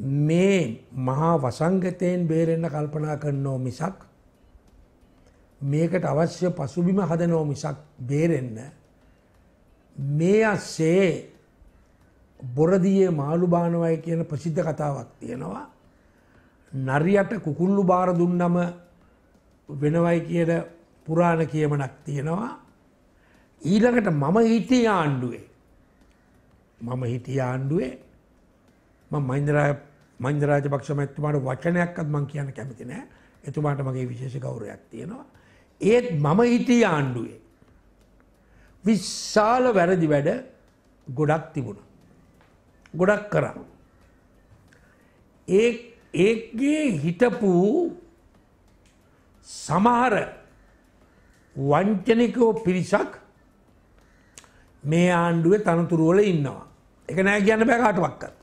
මේ මහා වසංගතයෙන් බේරෙන්න කල්පනා කරනෝ මිසක් මේකට අවශ්‍ය පසුබිම හදනෝ මිසක් බේරෙන්න මේ අස්සේ බොරදියේ මාළු බානවයි කියන ප්‍රසිද්ධ කතාවක් තියෙනවා නරියට කුකුල්ලු බාර දුන්නම වෙනවයි කියන පුරාණ කියමනක් තියෙනවා ඊළඟට මම හිටිය ආණ්ඩුවේ මම හිටිය ආණ්ඩුවේ මම මහින්දරා මන්ද රාජපක්ෂ මැතිතුමාට වචනයක්වත් මම කියන්න කැමති නෑ. එතුමාට මගේ විශේෂ ගෞරවයක් තියෙනවා. ඒත් මම හිටිය ආණ්ඩුවේ විශාල වැරදි වැඩ ගොඩක් තිබුණා. ගොඩක් කරා. ඒ ඒගේ හිටපු සමහර වංචනිකෝ පිරිසක් මේ ආණ්ඩුවේ තනතුරුවල ඉන්නවා. එක නෑ කියන්න බෑ කාටවක්කත්.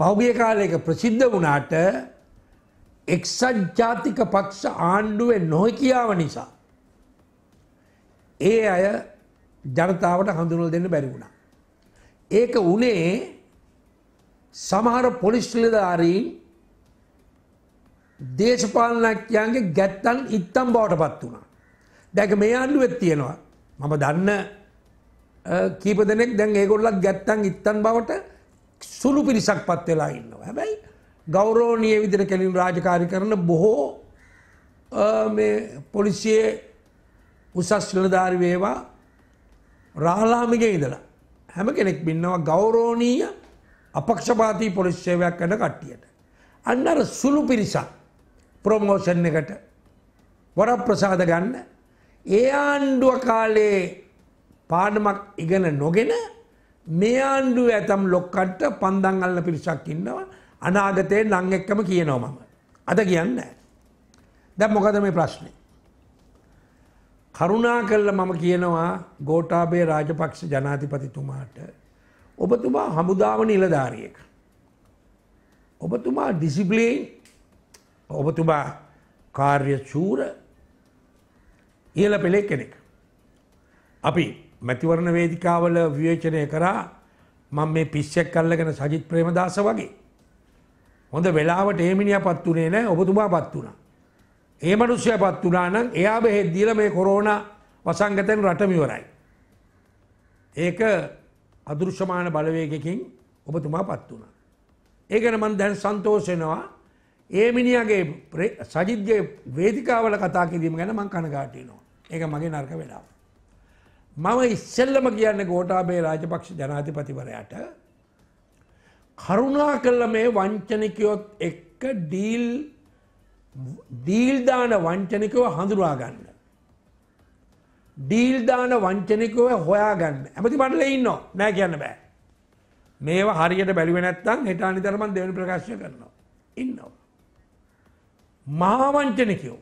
පෞගිය කාලයක ප්‍රසිද්ධ වනාට එක්සත් ජාතික පක්ෂ ආණ්ඩුවෙන් නොහැකියාව නිසා. ඒ අය ජනතාවට හඳුනල් දෙන්න බැරි වුණා. ඒක උනේ සමහර පොලිස්ටිලධාරීන් දේශපාලනඥයන්ගේ ගැත්තන් ඉත්තම් බවට පත් වුණා. දැක මේ ආණ්ඩුවෙත් තියෙනවා. මම දන්න කීප දෙනෙක් දැන් ඒගොල්ලත් ගැත්තන් ඉත්තන් බවට සුළු පිරිසක් පත් වෙලා ඉන්නවා. හැබැයි ගෞරෝණය විදිර කෙලින් රාජකාරි කරන බොහෝ පොලිසියේ උසස් නිලධාරි වේවා රාහලාමිගේ ඉදලා. හැම කෙනෙක් බින්නවා ගෞරෝණීය අපක්ෂපාති පොලිස් සේවයක් කරන කට්ටියට. අන්න අර සුළු පිරිසක් ප්‍රොමෝෂන් එකට වරප්‍රසාද ගන්න ඒ ආණ්ඩුව කාලේ පාඩමක් ඉගෙන නොගෙන මේ ආණ්ඩුව ඇතම් ලොක්කට්ට පන්දන් අල්ල පිරිසක් ඉන්නවා අනාගතයේ නං එක්කම කියනවා මම. අද කියන්න. දැන් මොකද මේ ප්‍රශ්නේ? කරුණා කළා මම කියනවා ගෝඨාභය රාජපක්ෂ ජනාධිපතිතුමාට ඔබතුමා හමුදාව නිලධාරියෙක්. ඔබතුමා ඩිසිප්ලින් ඔබතුමා කාර්ය චූර ඉහළ පෙළෙක් කෙනෙක්. අපි මැතිවරණ වේදිකාවල විවේචනය කරා මම මේ පිස්සෙක් අල්ලගෙන සජිත් ප්‍රේමදාස වගේ. හොඳ වෙලාවට ඒමිනිය පත් වනේ නෑ ඔබතුමා පත් වුණා. ඒ මනුස්සය පත් වනා නම් එයා බෙහෙද්දීල මේ කොරෝණ වසංගතයෙන් රටමිවරයි. ඒක අදෘශ්‍යමාන බලවේගකින් ඔබතුමා පත් වුණා. ඒකන මන් දැන් සන්තෝෂෙනවා ඒමිනිියගේ සජිත්ගේ වේදිකාවල කතා කිරීම ගැන මං කනගාටයනවා. ඒක මගේ නර්ක වෙලාව. මම ඉස්සෙල්ලම කියන්න ගෝටාබේ රාජපක්ෂ ජනාතිපතිවරයට කරුණා කල්ල මේ වංචනිකයොත් එක්ක ඩීල් ඩීල්දාන වංචනිකව හඳුරා ගන්න. ඩීල්දාන වංචනිකව හොයා ගන්න ඇමති මටල ඉන්න නෑ කියන්න බෑ. මේවා හරියට බැලිවෙනැත්තන් හිටානි තරමන් දෙවනි ප්‍රකාශය කරනවා. ඉන්නවා. මහාවංචනකයෝ.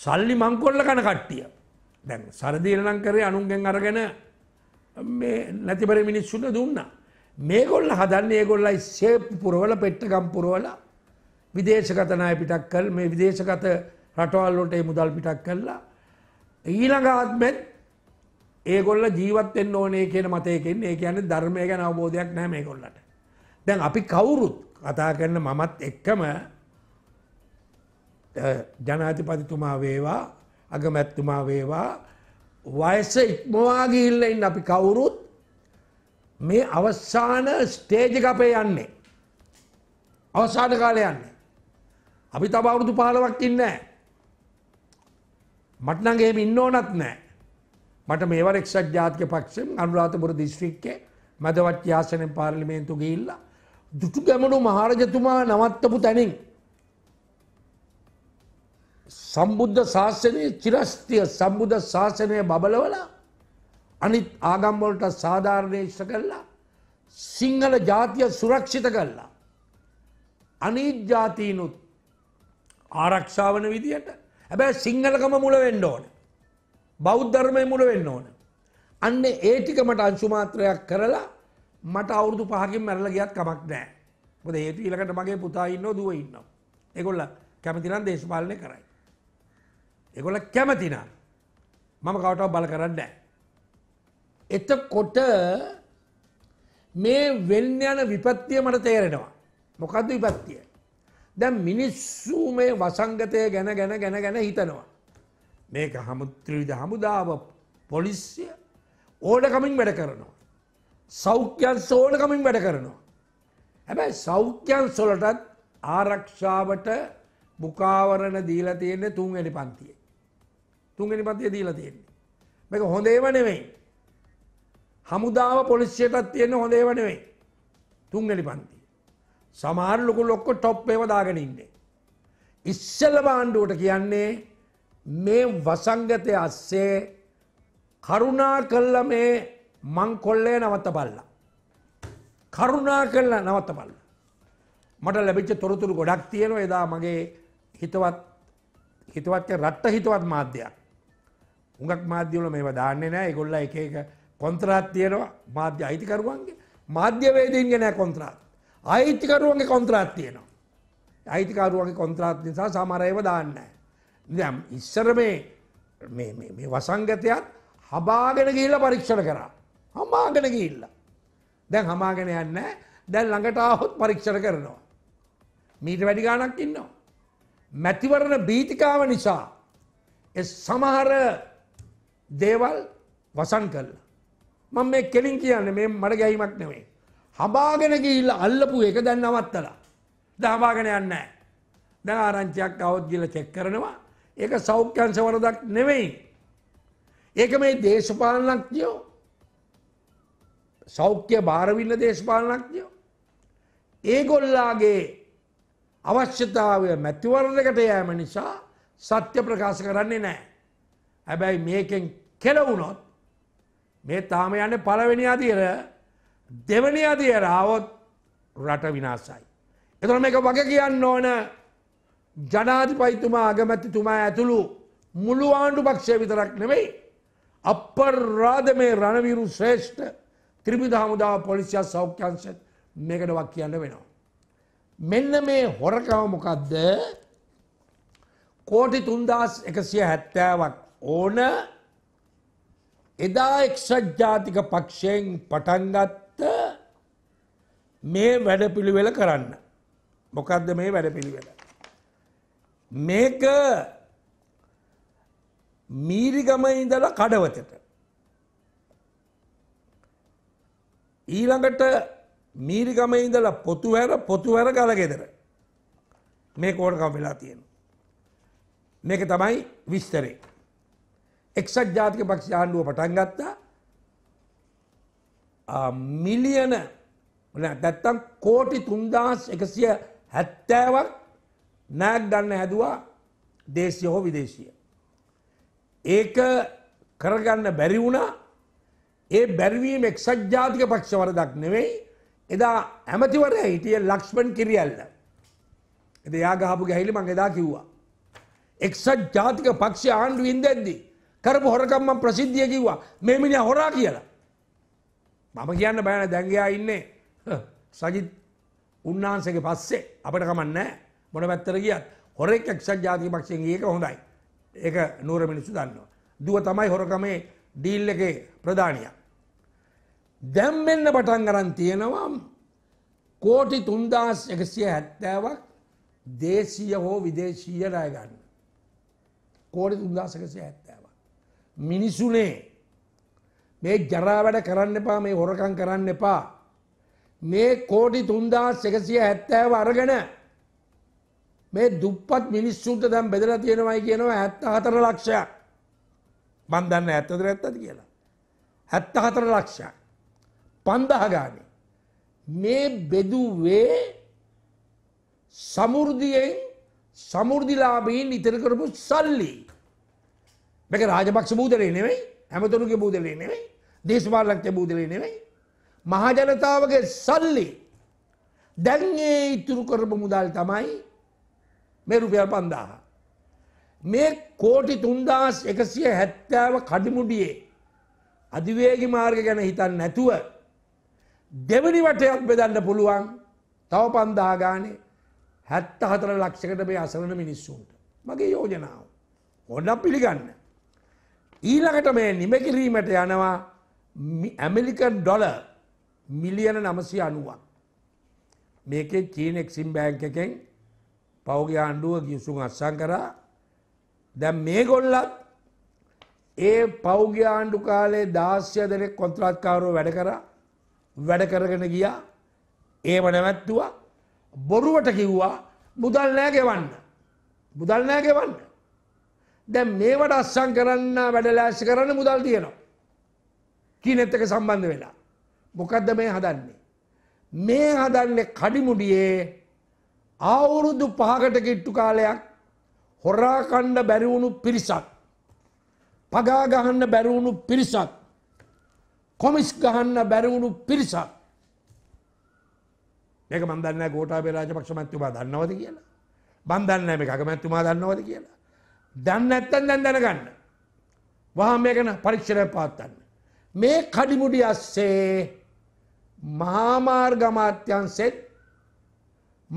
සල්ලි මංකොල්ල කන කට්ටිය. දැන් සරදීලනම් කරේ අනුන්ගෙන් අරගෙන නැතිබර මිනිස්සුට දුන්න. මේගොල්ල හදන්නේ ගොල්ලයි සේප් පුරවල පෙට්ටගම් පුරවල විදේශගතනය පිටක් කල් මේ විදේශගත රටවල්ලොට මුදල් පිටක් කල්ලා. ඊළඟාත්මෙත් ඒගොල්ල ජීවත්තෙන් ඕනේ කියන මතයකෙන් ඒ කියන ධර්මය ගැන අවබෝධයක් නෑ මේ ගොල්ලට. දැන් අපි කවුරුත් කතා කරන්න මමත් එක්කම ජනාතිපතිතුමා වේවා අගමැත්තුමා වේවා වයස ඉක්මවා ගිහිල්ලයින් අපි කවුරුත් මේ අවස්සාන ස්ටේජ අපේ යන්නේ. අවසාන කාලය යන්නේ. අපි තබ අවුරුදු පහලවක් ඉන්න. මටනගේම ඉන්න ඕනත් නෑ. මට මේව එක්සත් ජාතික පක්ෂෙන් අනුරාධපුර දිස්ත්‍රික්කේ මදවත් යාසනෙන් පාර්ලිමේන්තු ගිහිල්ලා දුටු ගැමුණු මහරජතුමා නවත්තපු තැනින් සම්බුද්ධ ශාසනයේ චිරස්තිය සම්බුද්ධ ශාසනය බබලවලා අනිත් ආගම්වලට සාධාරණේෂ්ට කරලා සිංහල ජාතිය සුරක්ෂිත කරලා. අනිත් ජාතිීනුත් ආරක්ෂාවන විදියට හැබැ සිංහලකම මුල වෙන්න ඕන. බෞද්ධර්මය මුල වෙන්න ඕන. අන්න ඒ ටිකමට අංශුමාත්‍රයක් කරලා මට අවුරුදු පහකින් මැරල ගියත් කමක් නෑ. මොද හේතු ඊළකට මගේ පුතා ඉන්න දුව ඉන්නවා. එකොල්ල කැමතිනම් දේශපාලනය කරයි. එකොල කැමතිනම් මම කවටව බල කරන්න. එතකොට මේ වෙන්න යන විපත්තිය මට තේරෙනවා. මොකක්ද විපත්තිය. දැ මිනිස්සු මේ වසංගතය ගැන ගැන ගැන ගැන හිතනවා. මේක හමුත්‍රවිද හමුදාව පොලිස්සිය ඕඩකමින් වැඩ කරනවා. සෞඛ්‍යන් සෝඩකමින් වැඩ කරනවා. හැබැයි සෞඛ්‍යන් සොලටත් ආරක්ෂාවට මුකාවරණ දීලා තියෙන්නේ තුන්වැනි පන්තිය. තුන්ගනි පතිය දීලා තියෙන්නේ. මේක හොඳේව නෙවෙයි. හමුදාව පොලිසියටත් තියෙන හොඳේව නෙවෙයි. තුන්ගනි පන්ති. සමහර ලොකු ලොක්කො ටොප් ඒව දාගෙන ඉන්නේ. ඉස්සල බාණ්ඩුවට කියන්නේ මේ වසංගතය අස්සේ කරුණා කල්ල මේ මංකොල්ලය නවත්ත බල්ලා. කරුණා කල්ල නවත්ත බල්ලා. මට ලැබිච්ච තොරතුරු ගොඩක් තියෙනවා එදා මගේ හිතවත් හිතවත් රට්ට හිතවත් මාධ්‍යයක් හුඟක් මාධ්‍යවල මේව දාන්නේ නෑ ඒගොල්ල එක එක කොන්ත්‍රාත් තියෙනවා මාධ්‍ය අයිතිකරුවන්ගේ මාධ්‍යවේදීන්ගේ නෑ කොන්ත්‍රාත්. අයිතිකරුවන්ගේ කොන්ත්‍රාත් තියෙනවා. අයිතිකරුවන්ගේ කොන්ත්‍රාත් නිසා සමහරයව දාන්න. දැම් ඉස්සර මේ වසංගතයත් හබාගෙන ගිල්ල පරීක්ෂණ කරා. හමාගෙන ගිල්ල. දැන් හමාගෙන යන්න දැන් ළඟට ආහොත් පරීක්ෂණ කරනවා. මීට වැඩි ගානක් ඉන්නවා. මැතිවරණ බීතිකාව නිසා සමහර දේවල් වසන් කරලා. මම මේ කෙලින් කියන්න මේ මට ගැහිමක් නෙවේ. හබාගෙන ගිල්ල අල්ලපු එක දැන් අවත්තලා. දහබාගෙන යන්නෑ. දැ ආරංචයක් අවුත් ගිල චෙක් කරනවා ඒක සෞඛ්‍යංශ වරදක් නෙවෙයි. ඒක මේ දේශපාලනක්තියෝ සෞඛ්‍ය භාරවින්න දේශපාලනක්තියෝ. ඒගොල්ලාගේ අවශ්‍යතාවය මැතිවරණකට යෑම නිසා සත්‍ය ප්‍රකාශ කරන්නේ නෑ. හැබැයි මේකෙන් කෙලවුණොත් මේ තාම යන්න පලවෙනි අදියර දෙවනි අදියර ආවොත් රට විනාසයි. එතුන මේක වග කියන්න ඕන ජනාධිපයිතුමා අගමැතිතුමා ඇතුළු මුළු ආණ්ඩු පක්ෂය විතරක් නෙවෙයි. අපරාධ මේ රණවිරු ශ්‍රේෂ්ඨ ත්‍රිවිධ හමුදාව පොලිසිය සෞඛ්‍යංශත් මේකට වක් කියන්න වෙනවා. මෙන්න මේ හොරකව මොකක්ද කෝටි තුන්දස් එකසිය හැත්තෑවක් ඕන එදා එක්සත් ජාතික පක්ෂයෙන් පටන්ගත්ත මේ වැඩපිළිවෙල කරන්න. මොකක්ද මේ වැඩපිළිවෙල. මේක මීරිගම ඉඳල කඩවතට. ඊළඟට මීරිගම ඉඳල පොතුවැර පොතුවැර ගලගෙදර මේ කෝඩකම් වෙලා තියෙන. මේක තමයි විස්තරේ. එක්සත් ජාතික පක්ෂ ආණ්ඩුව පටන් ගත්තා මිලියන නැත්තම් කෝටි තුන්දස් එකසිය හැත්තෑවක් නෑක් ගන්න හැදවා දේශය හෝ විදේශය. ඒක කරගන්න බැරි වුණා ඒ බැරිවීම එක්සත් ජාතික පක්ෂ වරදක් නෙවෙයි එදා ඇමතිවර හිටිය ලක්ෂ්මන් කිරියල්ල. එද යාගහපු ගැහිලි මං එදා කිව්වා. එක්සත් ජාතික පක්ෂ ආණ්ඩුවින්දැද්දී කරපු හොරකම් මම ප්‍රසිද්ධිය කිව්වා මේ මිනිහා හොරා කියලා. මම කියන්න බෑන දැන් ගියා ඉන්නේ සජිත් උන්නාන්සේගේ පස්සේ අපිට කමක් නැහැ. මොන පැත්තට ගියත් හොරෙක් එක්සත් ජාතික පක්ෂයෙන් ගියේක හොඳයි. ඒක නూరు මිනිස්සු දන්නවා. දුව තමයි හොරකමේ ඩීල් එකේ ප්‍රධානියා. දැන් මෙන්න පටන් ගන්න තියෙනවා කෝටි 3170ක් දේශීය හෝ විදේශීය ණය ගන්න. කෝටි 3170 මිනිසුනේ මේ ජරාවැඩ කරන්න එපා මේ හොරකං කරන්න එපා මේ කෝටි තුන්දා සෙකසිය හැත්තෑව අරගෙන මේ දුප්පත් මිනිස්සුන්ට දැම් බෙදලා තියෙනවයි කියනවා ඇත්ත හතර ලක්ෂයක් බන්දන්න ඇත්තදර ඇත්තද කියලා. හැත්ත හතර ලක්ෂයක් පන්දහගාන මේ බෙදුවේ සමුෘදියෙන් සමුෘදිලාබීන් ඉතර කරපු සල්ලී. මේක රාජපක්ෂ බූදලේ නෙවෙයි හැමතුරුගේ බූදලේ නෙවෙයි දේශපාලනඥ බූදලේ නෙවෙයි මහා ජනතාවගේ සල්ලි දැන් ඒ ඉතුරු කරපු මුදල් තමයි මේ රුපියල් 5000 මේ කෝටි 3170 කඩිමුඩියේ අධිවේගී මාර්ග ගැන හිතන්නේ නැතුව දෙවනි වටයක් බෙදන්න පුළුවන් තව 5000 ගානේ 74 ලක්ෂයකට මේ අසරණ මිනිස්සුන්ට මගේ යෝජනාව ඕනනම් පිළිගන්න ඊළඟට මේ නිමකිරීමට යනවා ඇමෙලිකන් ඩොල මිලියන නමසි අනුවක්. මේකේ චීනෙක්සිම් බෑංක එකෙන් පෞගේ ආණ්ඩුව ගිසුම් අත්සං කරා දැම් මේ ගොල්ලත් ඒ පෞගේ ආණ්ඩු කාලේ දාස්්‍ය දෙනෙක් කොන්ත්‍රාත්කාරෝ වැඩ කර වැඩ කරගෙන ගියා ඒම නැමැත්තුවා බොරුවට කිව්වා මුදල් නෑ ගෙවන්න. මුදල් නෑ ගෙවන්න. දැන් මේවට අස්සං කරන්න වැඩ ලෑස්ති කරන්න මුදල් තියෙනවා. කීනෙත් එක සම්බන්ධ වෙලා. මොකද්ද මේ හදන්නේ? මේ හදන්නේ කඩිමුඩියේ අවුරුදු පහකට කිට්ටු කාලයක් හොරා කණ්ඩ බැරි වුණු පිරිසක්. පගා ගහන්න බැරි වුණු පිරිසක්. කොමිස් ගහන්න බැරි වුණු පිරිසක්. මේක මන් දන්නේ නැහැ ගෝඨාභය රාජපක්ෂ මැතිතුමා දන්නවද කියලා. මන් දන්නේ නැහැ මේක අගමැතිතුමා දන්නවද කියලා. දන්න ඇත්තන් දැන් දැනගන්න. වහා මේකන පරීක්ෂණය පාත්තන්න. මේ කඩිමුඩි අස්සේ මහාමාර්ගමාත්‍යන්සෙත්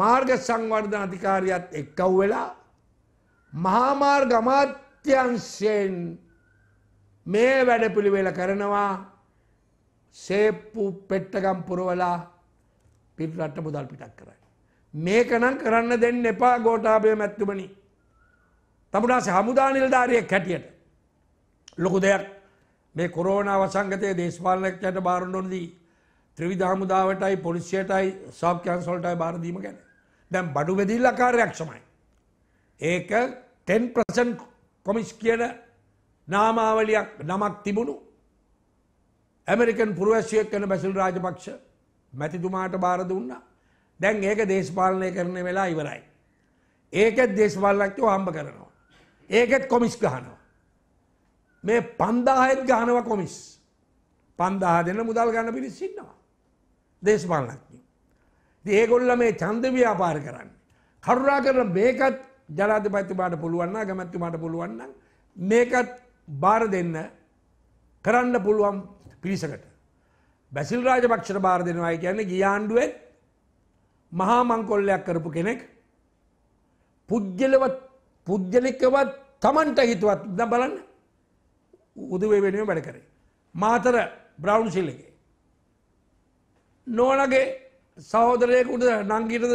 මාර්ග සංවර්ධන අධිකාරියත් එක්කව් වෙලා මහාමාර්ගමාත්‍යන්සයෙන් මේ වැඩපිළිවෙල කරනවා සේප්පු පෙට්ටගම් පුරවලා පිටරට මුදල් පිටක් කරයි. මේකනම් කරන්න දෙන්න එපා ගෝටාබය මැත්තුමනිි තමුණස හමුදා නිල්ධාරියක් හැටියට. ලොකු දෙයක් මේ කොරෝනා වසංගතය දේශපාලනක්යට බාරණොන්දී ත්‍රවිධ හමුදාවටයි පොලිසියටයි සාක්්‍යන් සොල්ටයි බාරදීම ගැන දැම් බඩු වෙදිල්ල කාර්යක්ෂමයි. ඒක ටෙන් ප්‍රසන් කොමිස් කියන නාමාවලියක් නමක් තිබුණු ඇමරිකන් පුරුවශයක් කන බැසිල් රාජපක්ෂ මැතිතුමාට බාරද වන්න දැන් ඒක දේශපාලනය කරන වෙලා ඉවරයි. ඒකත් දේශපාලනක්ව හම්බ කරනවා. ඒකෙත් කොමිස් ගහනවා. මේ පන්දාහෙත් ගහනවා කොමිස්. පන්දාහ දෙන්න මුදල් ගන්න පිරිස් ඉන්නවා. දේශපාලනඥයෝ. ඉතින් ඒගොල්ල මේ ඡන්ද ව්‍යාපාර කරන්නේ. කරුණාකර මේකත් ජනාධිපතිතුමාට පුළුවන් නම් අගමැතිතුමාට පුළුවන් නම් මේකත් බාර දෙන්න කරන්න පුළුවන් පිරිසකට. බැසිල් රාජපක්ෂට බාර දෙනවා කියන්නේ ගිය ආණ්ඩුවෙත් මහා මංකොල්ලයක් කරපු කෙනෙක් පුද්ගලවත් පුද්ගලිකවත් තමන්ට හිතුවත් ද බලන්න උදවේ වෙනුවෙන් වැඩ කරේ. මාතර බ්‍රවුන් සිල්ලගේ. නෝනගේ සහෝදරයකුට නංගිටද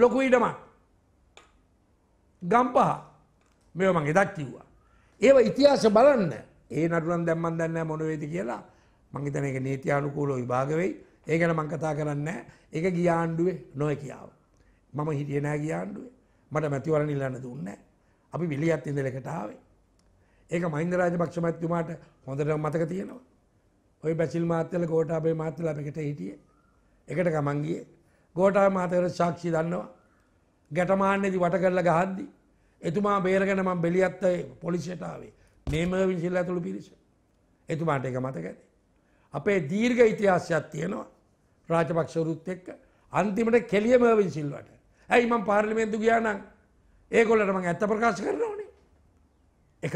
ලොකු ඉඩමක්. ගම්පහ මෙ මගේ දක් කිව්වා. ඒව ඉතිහාස බලන්න ඒ නටුරන් දැම්මන් දන්න මොනවේද කියලා මංහිතන එක නීතියානුකූලෝ විභාගවෙයි ඒ ගැන මං කතා කරන්න එක ගියාණ්ඩුවේ නොය කියාව. මම හිටියනෑ ගියාණ්ඩුවේ මට මැතිවරණ ඉල්ලන්න දුන්නෑ. අපි විලියත් ඉඳලකට ආවේ. ඒක මහින්ද රාජපක්ෂ මැතිතුමාට හොඳට මතක තියෙනවා. ඔය බැසිල් මාත්‍යල ගෝඨාභය මාත්‍යල අපිට හිටියේ. එකට ගමන් ගියේ. ගෝඨාභය මාත්‍යල සාක්ෂි දන්නවා. ගැටමාන්නේදී වට කරලා ගහද්දි එතුමා බේරගෙන මම බෙලියත් පොලිසියට ආවේ. මේමර් විසිල්ල ඇතුළු පිරිස. එතුමාට ඒක මතක ඇති. අපේ දීර්ඝ ඉතිහාසයක් තියෙනවා. රාජපක්ෂවරුත් එක්ක අන්තිමට කෙලිය මර්වින් සිල්වට. ඇයි මම පාර්ලිමේන්තු ගියා නම් ඒකොලටම ඇත්ත ප්‍රකාශ කරනවනේ එක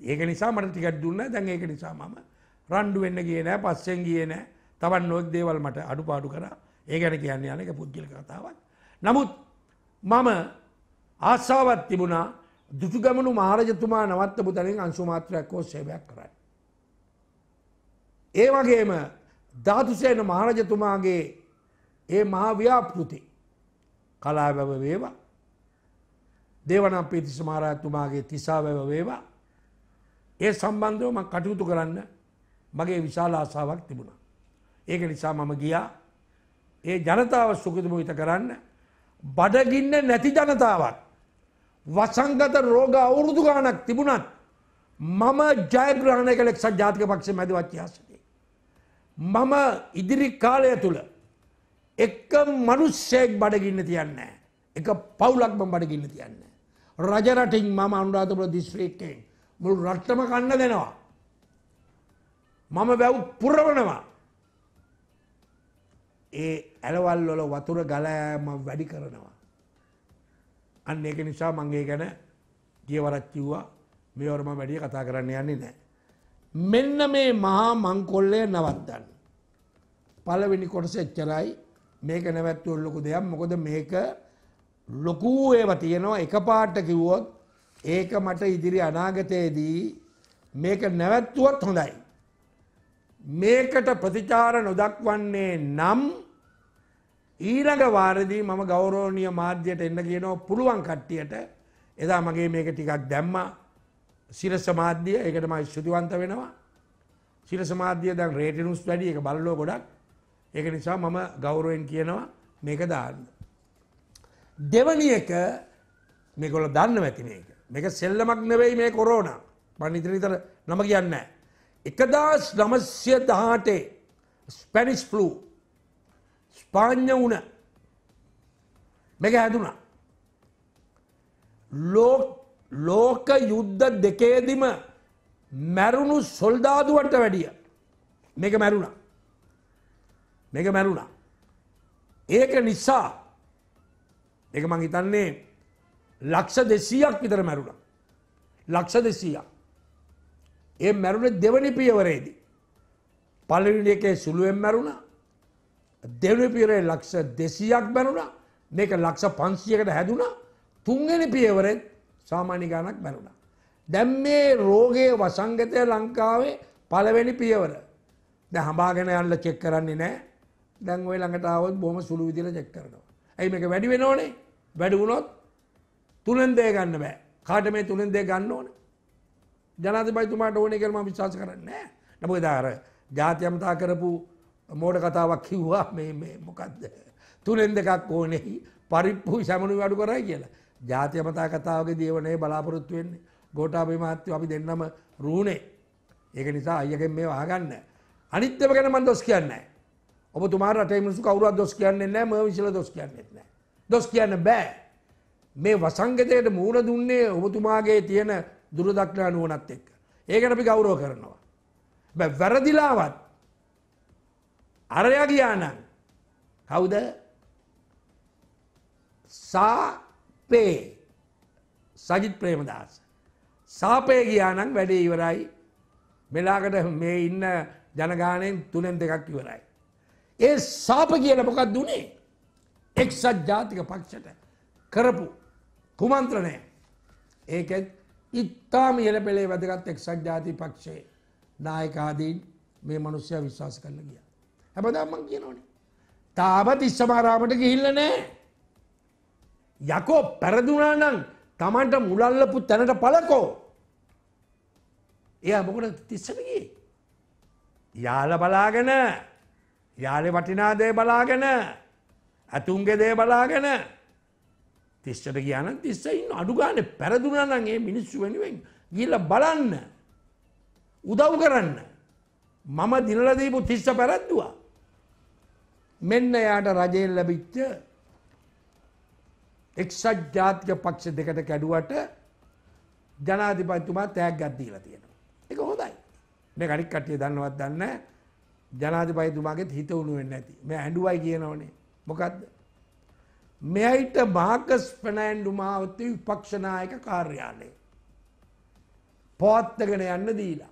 ඒක නිසා මට ටිකට් දුන්න දැන් ඒක නිසා මම රණ්ඩු වෙන්න ගිය නෑ පස්සෙන් ගිය නෑ තවන් නොෙක් දේවල් මට අඩු පාඩු කරා ඒ ගැන කියන්න යන එක පුද්ගල කතාවක් නමුත් මම ආස්සාවත් තිබුණා දුටුගමනු මහරජතුමා නවත්තපු තැනින් අංශුමාත්‍රයක් හෝ සේවයක් කරයි. ඒ වගේම ධාතුසයන මහරජතුමාගේ ඒ මහා ව්‍යාපෘති කලාබැව වේවා දේවනම්පියතිස්ස මහරජතුමාගේ තිසාවැව වේවා ඒ සම්බන්ධව මම කටයුතු කරන්න මගේ විශාල ආසාවක් තිබුණා. ඒක නිසා මම ගියා ඒ ජනතාව සුගතමහිත කරන්න බඩගින්න නැති ජනතාවත් වසංගත රෝග අවුරුදු ගානක් තිබුණත් මම ජයග්‍රහණය කළ එක්සත් ජාතික පක්ෂ මැදවත්්‍යහසකේ. මම ඉදිරි කාලය තුළ එක මනුස්සයෙක් බඩගින්න තියන්න එක පවුලක්ම බඩගින්න තියන්න. රජරටින් මම අනුරාධපුර දිස්ත්‍රික්කයෙන් මුළු රට්ටම කන්න දෙනවා. මම බැව් පුරවනවා. ඒ ඇලවල් වල වතුර ගලෑම වැඩි කරනවා. අන්න ඒක නිසා මංගේ ගැන ගියවරච්චිව්වා මේවරම වැඩිය කතා කරන්න යන්නේ නෑ. මෙන්න මේ මහා මංකොල්ලය නවත්දන්න. පලවෙනි කොටස එච්චරයි මේක නැවැත්වල්ලොකු දෙයක් මොකොද මේක ලොකු ඒවා තියෙනවා එකපාරට කිව්වොත් ඒක මට ඉදිරි අනාගතයේදී මේක නැවැත්තුවත් හොඳයි. මේකට ප්‍රතිචාර නොදක්වන්නේ නම් ඊළඟ වාරදී මම ගෞරෝණය මාධ්‍යයට එන්න කියනෝ පුළුවන් කට්ටියට එදා මගේ මේක ටිකක් දැම්ම සිර සමාධ්‍යය ඒකටම ශෘතිවන්ත වෙනවා සිර සමාධ්‍යය දැන් රේටනුස් වැඩි එක බලලෝ ගොඩක් ඒක නිසා මම ගෞරුවෙන් කියනවා මේක දාන්න. දෙවනි එක මේකොල දන්න ඇතින එක මේක සෙල්ලමක් නෙවෙයි මේ කොරෝන මන් ඉතිරිතර නම කියන්න. එකදා නමස්්‍ය දහටේ ස්පැනිස් පලූ ස්පාඥ වුණ මේක හැදුනා. ලෝක යුද්ධ දෙකේදිම මැරුණු සොල්දාදුවන්ට වැඩිය මේක මැරුණා මේක මැරුණා ඒක නිසා එක මං හිතන්නේ ලක්ෂ දෙසීයක් විතර මැරුණ. ලක්ෂ දෙසීයක්. ඒ මැරුණ දෙවනි පියවරේදී. පලවිනි එකේ සුළුවෙන් මැරුණ දෙවනි පියවරේ ලක්ෂ දෙසීයක් මැරුණ මේක ලක්ෂ පන්සියකට හැදුණ තුන්ගෙන පියවරෙන් සාමාන්‍ය ගණක් මැරුණ. දැම් මේ රෝගයේ වසංගතය ලංකාවේ පලවෙනි පියවර. ද හබාගෙන යල්ල චෙක් කරන්නේ නෑ දැන් ඔය ළඟට ආවොත් බොහොම සුළු විදිහට චෙක් කරනවා. ඇයි මේක වැඩි වෙනෝනේ වැඩි වුණොත් තුනෙන් දේ ගන්න බෑ කාට මේ තුනෙන් දේ ගන්න ඕන ජනාධිපතිතුමාට ඕනේ කියලා මම විශ්වාස කරන්නේ නැහැ මොකද අර ජාති අමතා කරපු මෝඩ කතාවක් කිව්වා මේ මේ මොකද්ද තුනෙන් දෙකක් ඕනේ පරිප්පු සැමණු වැඩ කරයි කියලා ජාති අමතා කතාවගේ දේවනේ බලාපොරොත්තු වෙන්නේ ගෝඨාභය මහත්තයෝ අපි දෙන්නම රුණේ ඒක නිසා අයියගෙන් මේව අහගන්න අනිත් ඒවා ගැන මම දොස් කියන්නේ නැහැ ඔබතුමා රටේ මිනිස්සු කවුරුවත් දොස් කියන්නේ නැහැ මම විශ්ල දොස් කියන්නේත් නැහැ. දොස් කියන්න බෑ. මේ වසංගතයට මූණ දුන්නේ ඔබතුමාගේ තියෙන දුරදක්නා නුවණත් එක්ක. ඒකට අපි ගෞරව කරනවා. බෑ වැරදිලාවත් අරයා ගියා නම් කවුද? සාපේ සජිත් ප්‍රේමදාස. සාපේ ගියා නම් වැඩේ ඉවරයි. මෙලාකට මේ ඉන්න ජනගාණයෙන් තුනෙන් දෙකක් ඉවරයි. ඒ සාප කියන මොකක්ද උනේ එක්සත් ජාතික පක්ෂට කරපු කුමන්ත්‍රණය ඒකෙත් ඉත්තාම ඉහළපෙළේ වැදගත් එක්සත් ජාතික පක්ෂයේ නායකාදීන් මේ මිනිස්සයා විශ්වාස කරලා ගියා. හැබැයි මම කියනෝනේ. තාමත් ඉස්සමාරාමට ගිහිල්ලා නැහැ. යකෝ පෙරදුනා නම් Tamanට මුලල්ලපු තැනට පළකෝ. එයා මොකටද තිස්සට ගියේ? යාලා බලාගෙන යාලෙ වටිනා දේ බලාගෙන ඇතුන්ගේ දේ බලාගෙන තිස්සට කියන තිස්සයින් අඩුගාන පැරදුනනගේ මිනිස්සු වෙනුවෙන් ගිල්ල බලන්න උදව් කරන්න මම දිනලදීපු තිස්ස පැරැද්දවා මෙන්න යාට රජයෙන් ලැබිච්ච එක්සත් ජාතික පක්ෂ දෙකට කැඩුවට ජනාධිපත්තුමා තෑග ගත්දීලා තියෙනවා එක හොඳයි මේ ගනික් කට්ටිය දන්නවත් දන්න ජනාධිපතිතුමාගෙත් හිත උණු වෙන්නේ නැති. මේ ඇඬුවයි කියනවනේ. මොකද්ද? මෙයිට මාකස් ෆර්නෑන්ඩු මාවත විපක්ෂ නායක කාර්යාලය. පවත්ගෙන යන්න දීලා.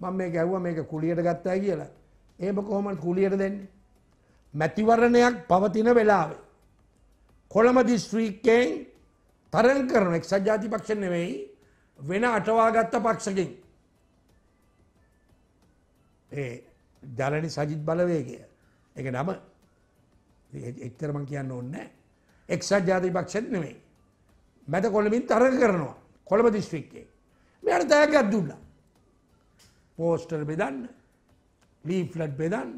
මම මේක ඇහුවා මේක කුලියට ගත්තා කියලා. එහෙම කොහොමද කුලියට දෙන්නේ? මැතිවරණයක් පවතින වෙලාවේ කොළඹ දිස්ත්‍රික්කයෙන් තරඟ කරන එක්සත් ජාතික පක්ෂ නෙවෙයි වෙන අටවාගත්ත පක්ෂකින් ඒ ජලනි සජිත් බලවේගය එක නම එක්තරමං කියන්න ඕන්න එක්සත් ජාති පක්ෂත් නෙවෙයි මැත කොළමින් තරග කරනවා කොළඹ දිස්ත්‍රික්කේ මෙයට තෑගත් දුන්න පෝස්ටර් බෙදන්න ලීෆ්ලට් බෙදන්න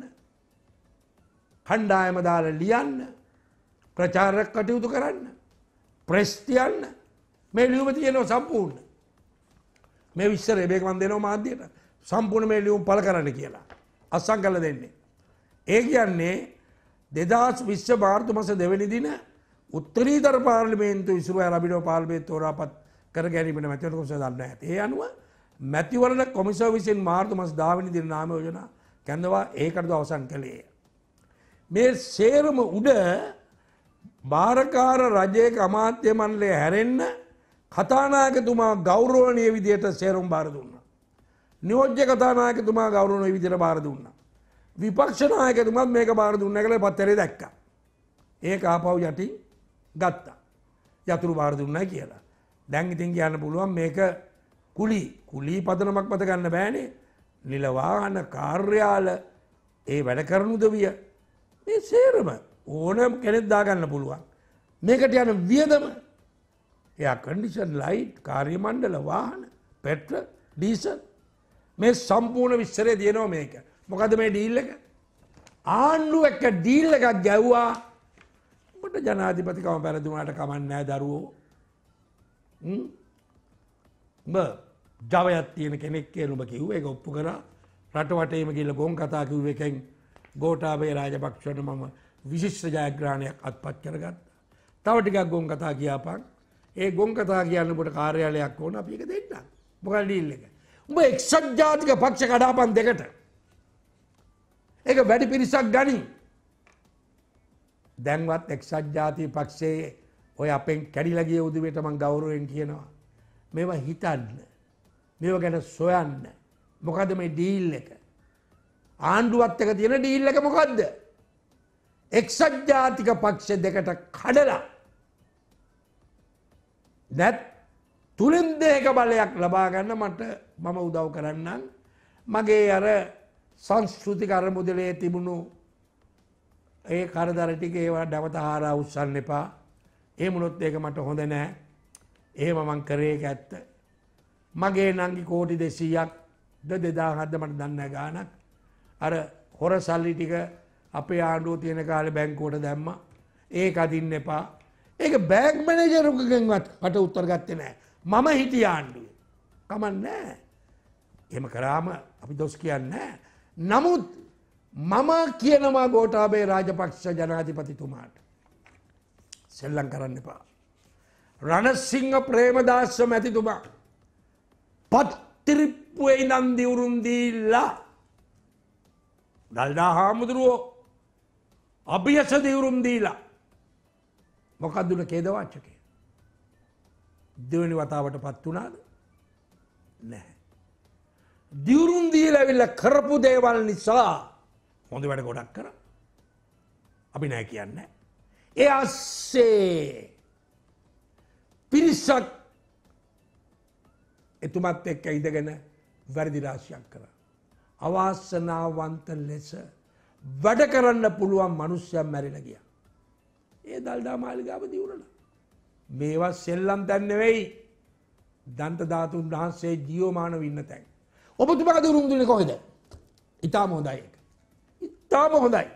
කණ්ඩායම දාල ලියන්න ප්‍රචාරක් කටයුතු කරන්න ප්‍රස්තියන්න මේ ලියුම තියනවා සම්පූර්ණ මේ විස්සර එබේකවන් දෙනවා මාධ්‍යයට සම්පූර්ණ මේ ලියුම් පල කරන්න කියලා අස්සං කල දෙන්නේ. ඒ කියන්නේ දෙදහස් විශ්ව මාර්තු මස දෙවැනි දින උත්තරීතර පාර්ලිමේන්තු විසුරුව රබිඩෝ පාර්ලිමේන්තු තෝරාපත් කර ගැනීමට මැතිවරණ කොමිසම දන්නේ නැහැ. ඒ අනුව මැතිවරණ කොමිසම විසින් මාර්තු මාස 10 වෙනි දින නාම යෝජනා කැඳවා ඒකටද අවසන් කළේ. මේ සේරම උඩ බාරකාර රජයක අමාත්‍ය මණ්ඩලය හැරෙන්න කතානායකතුමා ගෞරවනීය විදියට සේරම බාර දුන්නා. නියෝජ්‍ය කතානායකතුමා ගෞරවන විදිර බාර දුන්න. විපක්ෂනායකතුමත් මේක බාර දුන්න කළ පත්තරේ දැක්ක. ඒ ආපව් යටි ගත්තා. යතුරු බාර දුන්න කියලා. දැන් ඉතින් කියන්න පුළුවන් මේක කුලි කුලී පතනමක් පත ගන්න බෑනේ නිලවාහන කාර්යාල ඒ වැඩ කරනුද විය මේ සේරම ඕනම් කෙනෙක් දාගන්න පුළුවන්. මේකට යන වියදම එය කඩිෂන් ලයිට් කාර්ය මණ්ඩල වාහන පෙට්‍ර ඩීසල් මේ සම්පූර්ණ විස්තරය තියෙනවා මේක. මොකද මේ ඩීල් එක? ආණ්ඩුව එක ඩීල් එකක් ගැව්වා. ඔබට ජනාධිපතිකම පෙරදුනාට කමන්නේ නැහැ දරුවෝ. හ්ම්. බ ජවයක් තියෙන කෙනෙක් කියලා ඔබ කිව්ව ඒක ඔප්පු කරා. රට වටේම ගිහිල්ලා ගොන් කතා කිව්ව එකෙන් ගෝඨාභය රාජපක්ෂට මම විශිෂ්ට ජයග්‍රහණයක් අත්පත් කරගත්තා. තව ටිකක් ගොන් කතා කියාපන්. ඒ ගොන් කතා කියන්න ඔබට කාර්යාලයක් ඕන අපි ඒක දෙන්නම්. මොකද ඩීල් එක. උඹ එක්සත් ජාතික පක්ෂ කඩාපන් දෙකට. ඒක වැඩි පිරිසක් ගනි. දැන්වත් එක්සත් ජාතිය පක්ෂයේ ඔය අපෙන් කැඩිලගේ උදවට මං ගෞරුවෙන් කියනවා. මෙවා හිතන්න. මෙව ගැන සොයන්න. මොකද මේ ඩීල් එක. ආණ්ඩුවත් එක තියෙන ඩීල් එක මොකක්ද. එක්සත් ජාතික පක්ෂ දෙකට කඩලා. නැත් තුළින් දේක බලයක් ලබාගන්න මට මම උදව් කරන්නම් මගේ අර සංස්කෘති කරමුදලේ තිබුණු ඒ කරදරටික ඒවා නැවත හාරා උත්සන්න එපා ඒ මුණොත් ඒක මට හොඳ නෑ ඒ මමන් කරේක ඇත්ත මගේ නංගි කෝටි දෙසීයක් ද දෙදා හද මට දන්න ගානක් අර හොර සල්ලි ටික අපේ ආණ්ඩුව තියෙන කාල බැංකෝට දැම්ම ඒ අදින්න එපා ඒක බෑග් මනජරුකගෙන්වත් කට උත්තර්ගත්ත නෑ මම හිටිය ආණ්ඩුවේ. කමන්න එම කරාම අපි දොස් කියන්න. නමුත් මම කියනවා ගෝටාබේ රාජපක්ෂ ජනාධිපතිතුමාට. සෙල්ලං කරන්න එපා. රණසිංහ ප්‍රේමදාස්ස මැතිතුමා. පත්තිරිප්පුවයි නන්දිවුරුන්දීල්ලා. දල්ඩා හාමුදුරුවෝ අභියස දිවුරුම්දීලා. මොකක්දුන කේදවාච්චකේ. දෙවනි වතාවට පත් වුණාද නැහැ. දිවුරුන් දීලැවිල්ල කරපු දේවල් නිසා හොඳ වැඩ ගොඩක් කර අපි නෑ කියන්න. ඒ අස්සේ පිරිසක් එතුමත් එක්ක ඉදගෙන වැරදිරාශයක් කර. අවාසනාවන්ත ලෙස වැඩ කරන්න පුළුවන් මනුස්්‍යයම් මැරිලගිය. ඒ දල්ඩා මාලිගාව දියුරලා. මේවා සෙල්ලම් දැන් නෙවෙයි දන්ත ධාතුන් වහන්සේ ජීවමාන වෙන්න තැන්. ඔබතුමාගේ උරුම දුන්නේ කොහෙද? ඊටාම හොඳයි ඒක. ඊටාම හොඳයි.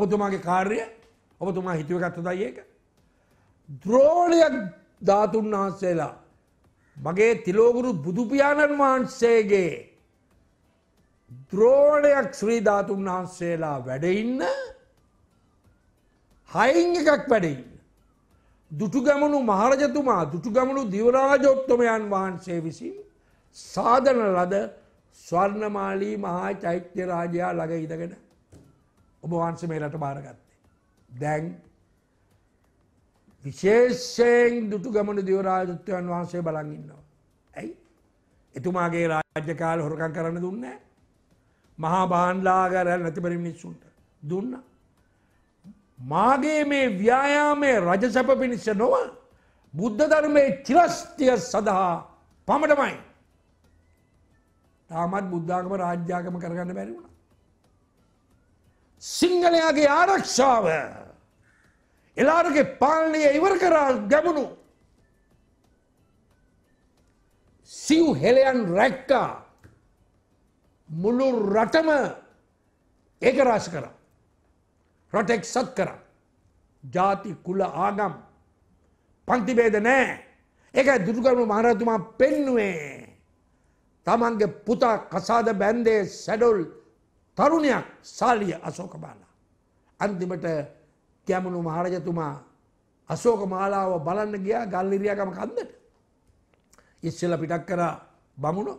ඔබතුමාගේ කාර්යය ඔබතුමා හිතුවේ ගත්තදයි ඒක. ද්‍රෝණියක් ධාතුන් වහන්සේලා මගේ තිලෝගුරු බුදු පියාණන් වහන්සේගේ ද්‍රෝණයක් ශ්‍රී ධාතුන් වහන්සේලා වැඩ ඉන්න හයින් එකක් වැඩ ඉන්න දුටුගැමුණු මහරජතුමා දුටුගැමුණු දිවරාජෝත්තමයන් වහන්සේ විසින් සාධන ලද ස්වර්ණමාලී මහා චෛත්‍ය රාජයා ළඟ ඉදගෙන ඔබ වහන්සේ මේ රට බාරගත්තේ. දැන් විශේෂයෙන් දුටුගැමුණු දිවරාජත්වයන් වහන්සේ බලන් ඉන්නවා. ඇයි? එතුමාගේ රාජ්‍ය කාල හොරකම් කරන්න දුන්නේ නැහැ. මහා බාණ්ඩලාගාර නැතිබරි මිනිස්සුන්ට දුන්නා. මාගේ මේ ව්‍යායාමය රජසැප පිණිස නොව බුද්ධ ධර්මය චිරස්තිය සඳහා පමටමයි. තාමත් බුද්ධාගම රාජ්‍යාගම කරගන්න බැරි වුණ. සිංහලයාගේ ආරක්ෂාව එලාරගේ පාලනය ඉවර කරා ගැමුණු සිව් හෙලයන් රැක්කා මුළු රටම ඒක රාශ කරා. රටෙක් සත් කර ජාති කුල ආගම් පන්තිබේද නෑ ඒක දුටුකරුණු මහරතුමා පෙන්නුවේ තමන්ගේ පුතා කසාද බැන්දේ සැඩොල් තරුණයක් සාලිය අසෝක බාලා. අන්තිමට කැමුණු මහරජතුමා අසෝක මාලාව බලන්න ගියා ගල්ලිරියකම කන්දට. ඉස්සල පිටක් කරා බමුණු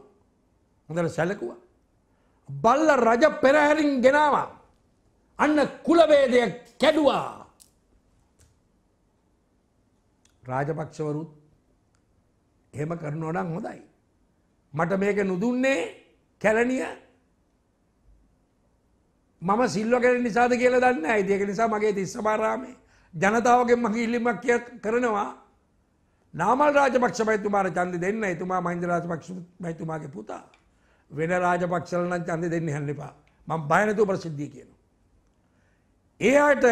හොඳට සැලකුවා. බල්ල රජ පෙරහැරින් ගෙනවා අන්න කුලවේදය කැඩුවා. රාජපක්ෂවරුත් එහෙම කරනෝඩන් හොඳයි. මට මේක නුදුන්නේ කැලනිය මම සිල්ව කැල නිසාද කියල දන්න ඇතික නිසා මගේ තිස්ස පාරාමේ ජනතාවගෙන් මගේ ඉල්ලිමක් කිය කරනවා නාමල් රාජපක්ෂ පයිතුමාර චන්ද දෙන්න එතුමා මහින්ද රාජපක්ෂ මැතුමාගේ පුතා වෙන රාජපක්ෂලන චන්ද දෙන්න හැල්ලිපා මං බයනතු ප්‍රසිද්ධිය කියනවා. ඒයට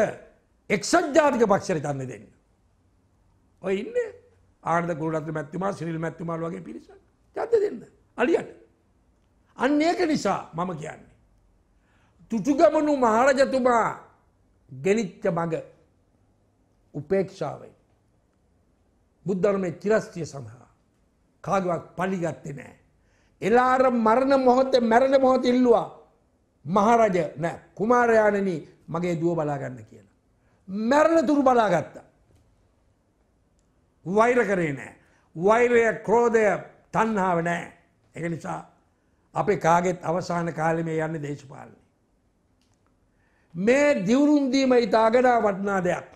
එක්සත් ජාතික පක්ෂයට කන්න දෙන්න. ඔය ඉන්න ආනද ගුරත් මැත්තුමා සිනිල් මැත්තුමාල් වගේ පිරිස ජත දෙන්න අලියට. අන්න ඒක නිසා මම කියන්නේ. තුටුගමනු මහරජතුමා ගෙනිච්ච මඟ උපේක්ෂාවයි. බුද්ධර්මය චිරස්තිය සඳහා කාගවක් පලිගත්තේ නෑ. එලාර මරණ මොහොතේ මැරණ මොහොත ඉල්ලවා මහරජ නෑ කුමාරයානනී මගේ දුව බලාගන්න කියලා. මැරණ තුරු බලාගත්තා. වෛර කරේ නෑ. වෛරය ක්‍රෝධය තන්හාාව නෑ. එක නිසා අපේ කාගෙත් අවසාන කාලෙමේ යන්න දේශපාලනය. මේ දිවුරුන්දීම ඉතාගඩා වටනා දෙයක්.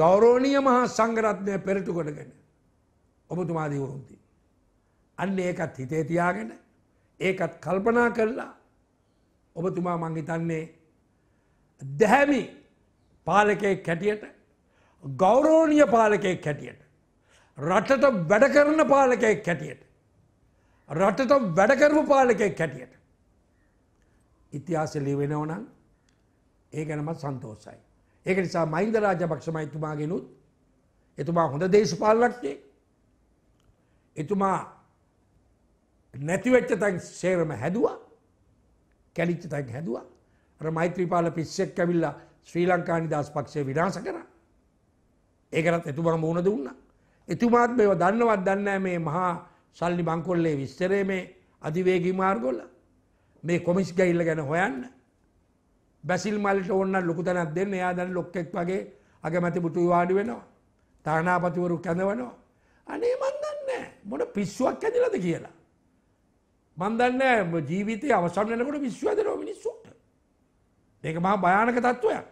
ගෞරෝණිය මහා සංගරත්නය පෙරටු කොටගෙන. ඔබතුමා දිවුරුන්දී. අන්න ඒකත් හිතේ තියාගෙන ඒකත් කල්පනා කරලා ඔබතුමා මංහිතන්නේ දැහැමි පාලකය කැටියට ගෞරෝණිය පාලකය කැටියට. රටට වැඩ කරන පාලකය කැටියට. රටට වැඩකරපු පාලකය කැටියට. ඉතිහාස ලිවෙනවනම් ඒ ගැනමත් සන්තෝසයි. ඒක නිසා මහින්ද රාජ භක්ෂම එතුමාගෙනුත් එතුමා හොඳ දේශපාලනක්නේ එතුමා නැතිවෙච්ච තැන් සේරම හැදවා කැලිච්ච තැන් හැදවා අර මෛත්‍රීපාල පිස්සෙක් ඇවිල්ලා ශ්‍රී ලංකා නිදහස් පක්ෂය විනාශ කරා. ඒකටත් එතුමා මුහුණ දුන්නා. එතුමාත් මේව දන්නවත් දන්නේ මේ මහා සල්ලි බංකොල්ලේ විස්තරේ මේ අධිවේගී මාර්ගවල මේ කොමිස් ගයිල්ල ගැන හොයන්න. බැසිල් මල්ට ඕන්න ලොකු තැනක් දෙන්න එයා දැන් ලොක්ෙක් වගේ අගමැති බුටුයි වාඩි වෙනවා. තානාපතිවරු කැඳවනවා. අනේ මන් දන්නේ මොන පිස්සුවක් ඇදිලාද කියලා. මන් දන්නේ ජීවිතේ අවසන් වෙනකොට පිස්සු ඇදෙනවා මිනිස්සු. ඒක මහා භයානක තත්ත්වයක්.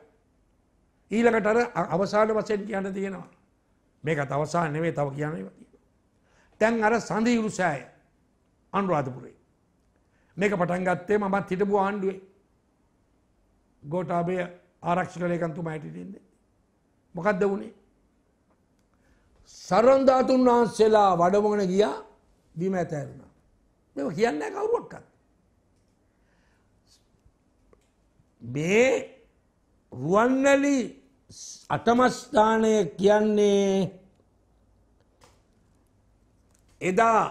ඊළඟට අර අවසාන වශයෙන් කියන්න තියෙනවා. මේකත් අවසාන නෙවෙයි තව කියන්න ඒවා තියෙනවා. දැන් අර සඳහිරු සෑය අනුරාධපුරේ. මේක පටන් ගත්තේ මමත් හිටපු ආණ්ඩුවේ. ගෝඨාභය ආරක්ෂක ලේකම්තුමාට දෙන්නේ. මොකද්ද වුනේ? සරණ ධාතුන් වහන්සේලා වඩමුණ ගියා බිම ඇතෑරුණා. මේක කියන්නේ නැහැ කවුරුවක්වත්. මේ රුවන්නලි අටමස්ථානය කියන්නේ එදා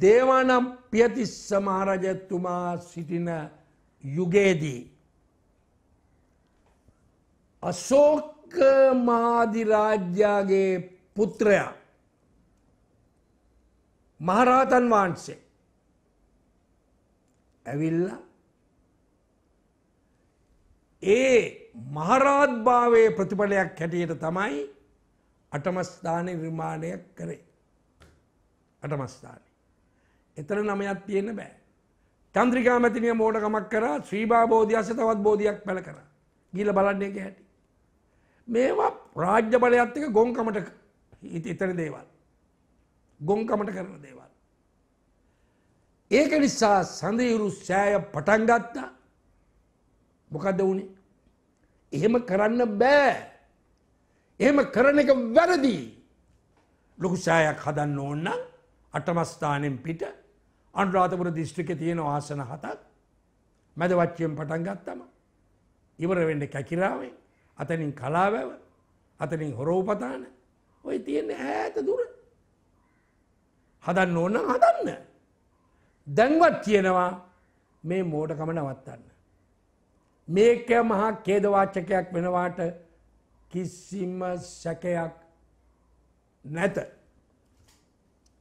දේවානම් පියතිස්ස මහරජතුමා සිටින යුගයේදී. අශෝක මාධිරාජ්‍යගේ පුත්‍රයා මහරහතන් වහන්සේ ඇවිල්ලා ඒ මහරාත්භාවයේ ප්‍රතිඵලයක් හැටියට තමයි අටමස්ථාන නිර්මාණයක් කරේ. අටමස්ථාන. එතන නමයක් තියෙන බෑ. තන්ත්‍රිකා මැතිනිය මෝඩකමක් කරා ශ්‍රීබා බෝධියස තවත් බෝධියක් පැල කරා. ගිල බලන්නේ එක හැටි. මේවා රාජ්‍ය බලයත් එක ගොංකමට ඉතන දේවල්. ගොංකමට කරන දේවල්. ඒක නිසා සඳයුරු සෑය පටන් ගත්තා මොකද වුණේ එහෙම කරන්න බෑ එහෙම කරන එක වැරදි ලොකු සෑයක් හදන්න ඕන්න අටමස්ථානෙන් පිට අනුරාධපුර දිස්ත්‍රික තියෙන ආසන හතක් මැද වච්චයෙන් පටන් ගත්තම ඉවර වෙන්න කැකිරාවෙන් අතනින් කලාවැව අතනින් හොරෝපතාන ඔය තියෙන ඈත දුර හදන්න ඕන්න හදන්න දැන්වත් කියනවා මේ මෝඩකම නවත්තන්න මේක මහා කේදවාචකයක් වෙනවාට කිසිම සැකයක් නැත.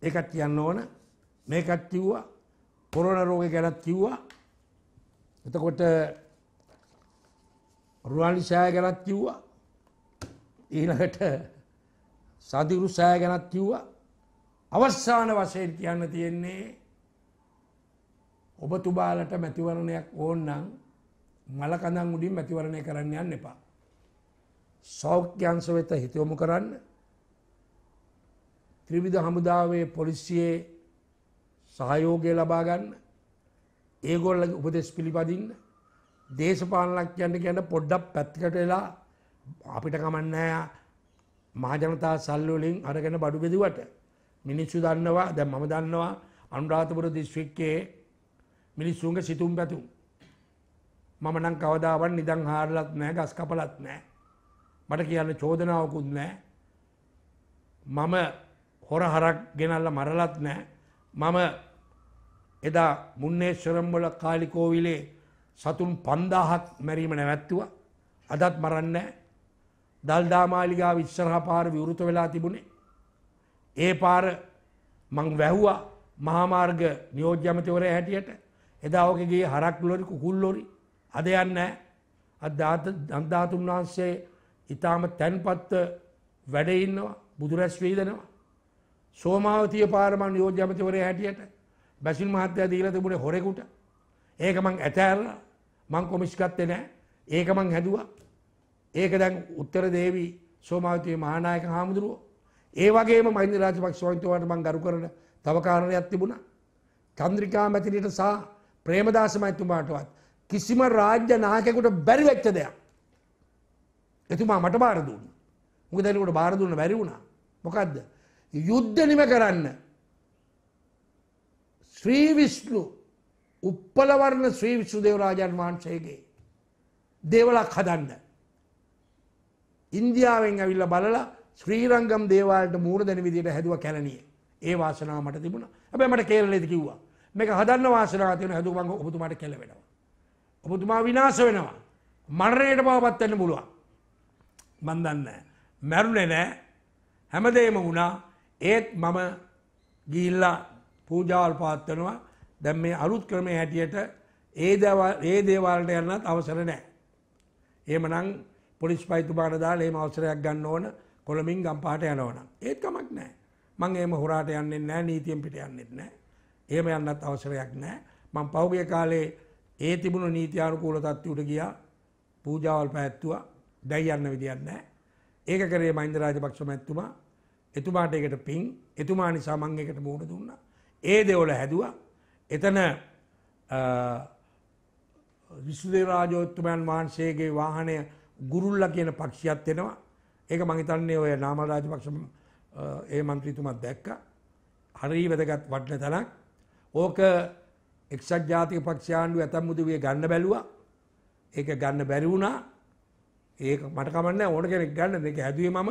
ඒකත් කියන්න ඕන මේකත් කිව්වා කොරන රෝග ගැනත් කිව්වා එතකොට රුවනි සෑ ගැනත් කිව්වා ඊළඟට සදිරු සෑ ගැනත් කිව්වා අවස්සාන වශයෙන් කියන්න තියෙන්නේ ඔබතුබාලට මැතිවරණයක් ඕන්නම් මලකඳන් උඩින් මැතිවරණය කරන්න යන්න එපා. සෞඛ්‍යංශ වෙත හිතයොමු කරන්න ත්‍රිවිධ හමුදාවේ පොලිසියේ සහයෝගය ලබාගන්න ඒගොල්ලගේ උපදෙස් පිළිපදින්න දේශපාලනක්යන්ට කියන්න පොඩ්ඩක් පැත්තිකට වෙලා අපිට කමන්නෑ මහජනතා සල්ලෝලින් අරගෙන බඩු බෙදිවට මිනිස්සු දන්නවා දැ මම දන්නවා අනුරාධපුර දිස්ශ්‍රික්කයේ මිනිස්සුන්ගේ සිතුම් පැතුම් මම නම් කවදාවන් නිදං හාරලත් නෑ ගස් කපලත් නෑ මට කියන්න චෝදනාවකුත් නෑ මම හොර හරක් ගෙනල්ල මරලත් නෑ මම එදා මුන්නේශ්වරම්වල කාලිකෝවිලේ සතුන් පන්දාහක් මැරීම නැවැත්තුව අදත් මරන්න දල්දාමාලිගා විශ්සරහ පාර විවෘත වෙලා තිබුණේ ඒ පාර මං වැැහ්වා මහාමාර්ග නියෝජ්‍යමතවර හැටියට එදා ඕකගේ හරක් ලොරි කුකුල්ලොරි අද යන්න අධාතුන් වහන්සේ ඉතාම තැන්පත්ව වැඩඉන්නවා බුදුරැස් වීදනවා. සෝමාවතිය පාරමන් යෝජ්‍යමතිවරය හැටියට බැසිල් මහත්‍යය දීල තිබුණේ හොරෙකුට ඒක මං ඇතෑරල මං කොමිස්කත්තේ නෑ ඒක මං හැදවා ඒක දැන් උත්තර දේවී සෝමාවතය මහනායක හාමුදුරුවෝ ඒ වගේ මහින්ද රාජපක් සෝන්තවට මං ගරු කරන තවකාරණයක් තිබුණ චන්ද්‍රිකා මැතිනට සහ ප්‍රේමදාස මැතුමාටවත් කිසිම රාජ්‍ය නායකෙකුට බැරි වෙච්ච දෙයක්. එතුමා මට බාර දුන්නා. මොකද එනකොට බාර දුන්න බැරි වුණා. මොකද්ද? යුද්ධ නිම කරන්න. ශ්‍රී විෂ්ණු උප්පලවර්ණ ශ්‍රී විෂ්ණු දේව රාජන් වහන්සේගේ දේවලක් හදන්න. ඉන්දියාවෙන් ඇවිල්ලා බලලා ශ්‍රීරංගම් දේවාලට මූණ දෙන විදිහට හැදුවා කැලණිය. ඒ වාසනාව මට තිබුණා. හැබැයි මට කේරළේදී කිව්වා. මේක හදන්න වාසනාවක් තියෙන හැදුවා මම ඔබතුමාට කෙල වෙනවා. ඔබතුමා විනාශ වෙනවා. මරණයට බවපත් වෙන්න පුළුවන්. මන් දන්නේ මැරුණේ නෑ. හැමදේම වුණා. ඒත් මම ගිහිල්ලා පූජාවල් පාත්වනවා. දැන් මේ අලුත් ක්‍රමයේ හැටියට ඒ දේවල් ඒ දේවල්ට යන්නත් අවසර නෑ. එහෙමනම් පොලිස් පයිතුමාට දාලා එහෙම අවසරයක් ගන්න ඕන කොළඹින් ගම්පහට යනවනම්. ඒත් කමක් නෑ. මං එහෙම හොරාට යන්නේ නෑ නීතියෙන් පිට යන්නේ නෑ. එහෙම යන්නත් අවසරයක් නෑ. මං පහුගිය කාලේ ඒ තිබුණු නීතියානුකූල තත්ත්වයට ගියා පූජාවල් පැවැත්තුවා දැයි යන්න විදියක් නැහැ. ඒක කරේ මහින්ද රාජපක්ෂ මැතිතුමා. එතුමාට ඒකට පිං එතුමා නිසා මම ඒකට මුහුණ දුන්නා. ඒ දේවල හැදුවා. එතන විසුදේව රාජෝත්තමයන් වහන්සේගේ වාහනය ගුරුල්ලා කියන පක්ෂියක් එනවා. ඒක මං හිතන්නේ ඔය නාමල් රාජපක්ෂ ඒ മന്ത്രിතුමා දැක්කා. හරි වැදගත් වටින තැනක්. ඕක එක්සත් ජාතික පක්ෂ ආණ්ඩුව ඇතම් මුදවිය ගන්න බැලුවා. ඒක ගන්න බැරි වුණා. ඒක මට කමන්නේ ඕන කෙනෙක් ගන්න. මේක හැදුවේ මම.